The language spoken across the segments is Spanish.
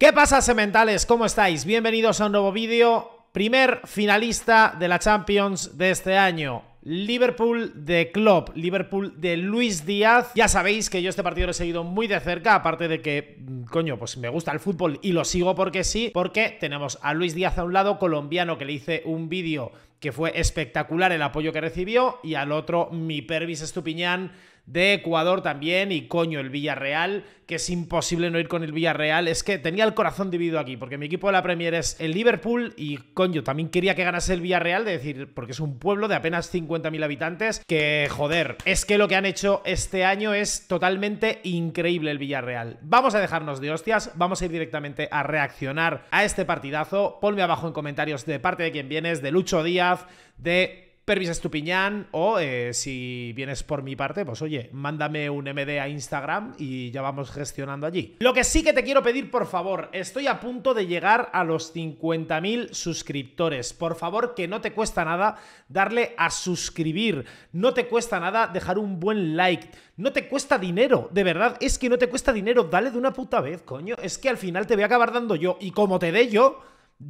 ¿Qué pasa, sementales? ¿Cómo estáis? Bienvenidos a un nuevo vídeo. Primer finalista de la Champions de este año. Liverpool de Klopp, Liverpool de Luis Díaz. Ya sabéis que yo este partido lo he seguido muy de cerca, aparte de que, mm, coño, pues me gusta el fútbol y lo sigo porque sí, porque tenemos a Luis Díaz a un lado, colombiano, que le hice un vídeo que fue espectacular el apoyo que recibió, y al otro, mi Pervis Estupiñán de Ecuador también y coño, el Villarreal, que es imposible no ir con el Villarreal. Es que tenía el corazón dividido aquí, porque mi equipo de la Premier es el Liverpool y coño, también quería que ganase el Villarreal, de decir, porque es un pueblo de apenas 50.000 habitantes, que joder, es que lo que han hecho este año es totalmente increíble el Villarreal. Vamos a dejarnos de hostias, vamos a ir directamente a reaccionar a este partidazo. Ponme abajo en comentarios de parte de quien vienes, de Lucho Díaz, de Pervis Estupiñán o eh, si vienes por mi parte, pues oye, mándame un MD a Instagram y ya vamos gestionando allí. Lo que sí que te quiero pedir, por favor, estoy a punto de llegar a los 50.000 suscriptores. Por favor, que no te cuesta nada darle a suscribir, no te cuesta nada dejar un buen like, no te cuesta dinero, de verdad, es que no te cuesta dinero, dale de una puta vez, coño, es que al final te voy a acabar dando yo y como te dé yo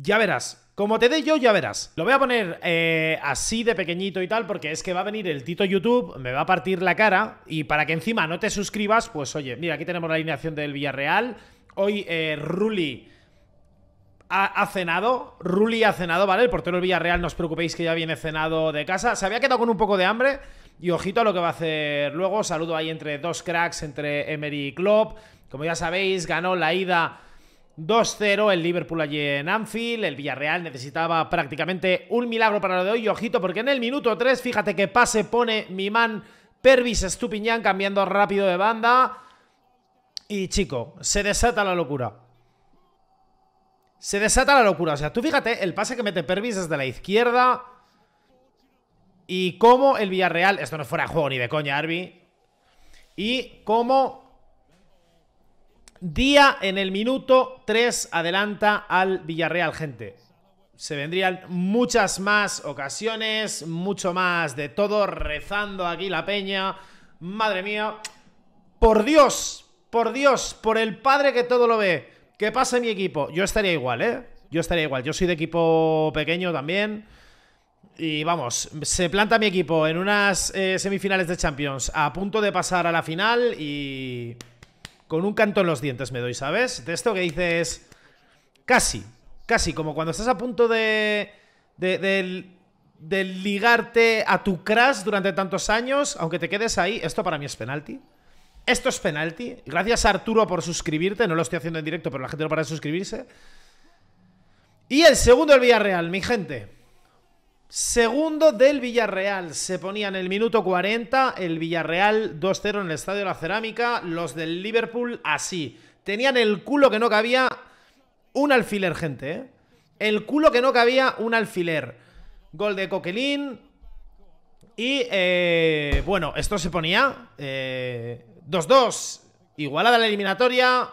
ya verás. Como te dé yo, ya verás. Lo voy a poner eh, así de pequeñito y tal, porque es que va a venir el Tito YouTube, me va a partir la cara, y para que encima no te suscribas, pues oye, mira, aquí tenemos la alineación del Villarreal. Hoy eh, Ruli ha, cenado, Ruli ha cenado, ¿vale? El portero del Villarreal, no os preocupéis que ya viene cenado de casa. Se había quedado con un poco de hambre, y ojito a lo que va a hacer luego. Saludo ahí entre dos cracks, entre Emery y Klopp. Como ya sabéis, ganó la ida 2-0 el Liverpool allí en Anfield. El Villarreal necesitaba prácticamente un milagro para lo de hoy. Y ojito, porque en el minuto 3, fíjate que pase pone mi man Pervis Estupiñán cambiando rápido de banda. Y chico, se desata la locura. Se desata la locura. O sea, tú fíjate el pase que mete Pervis desde la izquierda. Y cómo el Villarreal. Esto no fuera juego ni de coña, Arby. Y cómo Día en el minuto 3 adelanta al Villarreal, gente. Se vendrían muchas más ocasiones, mucho más de todo, rezando aquí la peña. Madre mía. Por Dios, por Dios, por el padre que todo lo ve. Que pase mi equipo. Yo estaría igual, ¿eh? Yo estaría igual. Yo soy de equipo pequeño también. Y vamos, se planta mi equipo en unas eh, semifinales de Champions a punto de pasar a la final y con un canto en los dientes me doy, ¿sabes? De esto que dices. Casi. Casi, como cuando estás a punto de. de, ligarte a tu crash durante tantos años, aunque te quedes ahí, esto para mí es penalti. Esto es penalti. Gracias a Arturo por suscribirte. No lo estoy haciendo en directo, pero la gente no para de suscribirse. Y el segundo, el Villarreal, mi gente. Segundo del Villarreal, se ponía en el minuto 40, el Villarreal 2-0 en el Estadio de la Cerámica, los del Liverpool así, tenían el culo que no cabía un alfiler, gente, ¿eh? el culo que no cabía un alfiler, gol de Coquelín. y eh, bueno, esto se ponía 2-2, eh, igualada la eliminatoria,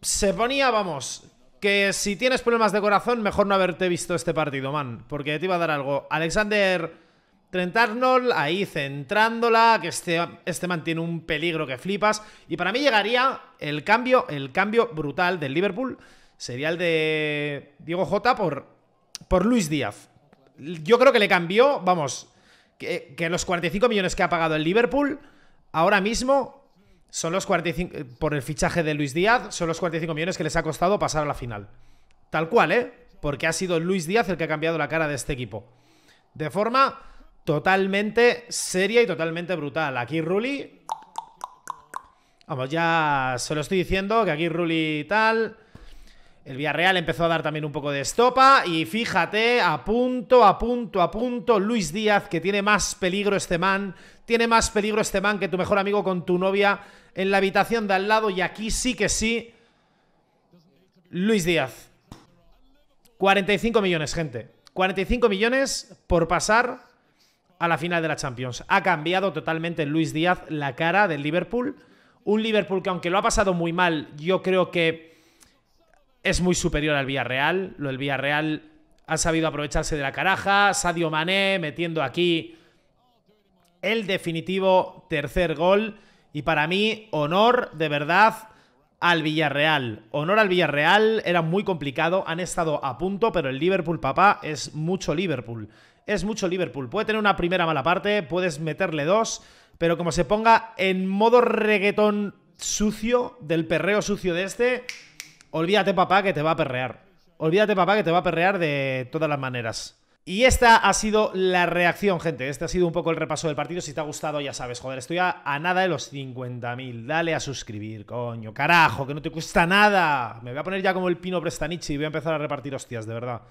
se ponía, vamos, que si tienes problemas de corazón, mejor no haberte visto este partido, man, porque te iba a dar algo. Alexander Trent Arnold ahí centrándola, que este, este man tiene un peligro que flipas. Y para mí llegaría el cambio, el cambio brutal del Liverpool, sería el de Diego J por, por Luis Díaz. Yo creo que le cambió, vamos, que, que los 45 millones que ha pagado el Liverpool, ahora mismo son los 45, eh, por el fichaje de Luis Díaz, son los 45 millones que les ha costado pasar a la final. Tal cual, ¿eh? Porque ha sido Luis Díaz el que ha cambiado la cara de este equipo. De forma totalmente seria y totalmente brutal. Aquí Ruli... Vamos, ya se lo estoy diciendo, que aquí Ruli tal... El Villarreal empezó a dar también un poco de estopa y fíjate, a punto, a punto, a punto, Luis Díaz, que tiene más peligro este man, tiene más peligro este man que tu mejor amigo con tu novia en la habitación de al lado y aquí sí que sí, Luis Díaz. 45 millones, gente. 45 millones por pasar a la final de la Champions. Ha cambiado totalmente Luis Díaz la cara del Liverpool. Un Liverpool que aunque lo ha pasado muy mal, yo creo que es muy superior al Villarreal. Lo del Villarreal ha sabido aprovecharse de la caraja. Sadio Mané metiendo aquí el definitivo tercer gol. Y para mí, honor de verdad al Villarreal. Honor al Villarreal, era muy complicado, han estado a punto, pero el Liverpool, papá, es mucho Liverpool. Es mucho Liverpool. Puede tener una primera mala parte, puedes meterle dos, pero como se ponga en modo reggaetón sucio, del perreo sucio de este, Olvídate, papá, que te va a perrear. Olvídate, papá, que te va a perrear de todas las maneras. Y esta ha sido la reacción, gente. Este ha sido un poco el repaso del partido. Si te ha gustado, ya sabes, joder, estoy a, nada de los 50.000. Dale a suscribir, coño. Carajo, que no te cuesta nada. Me voy a poner ya como el pino Prestanichi y voy a empezar a repartir hostias, de verdad.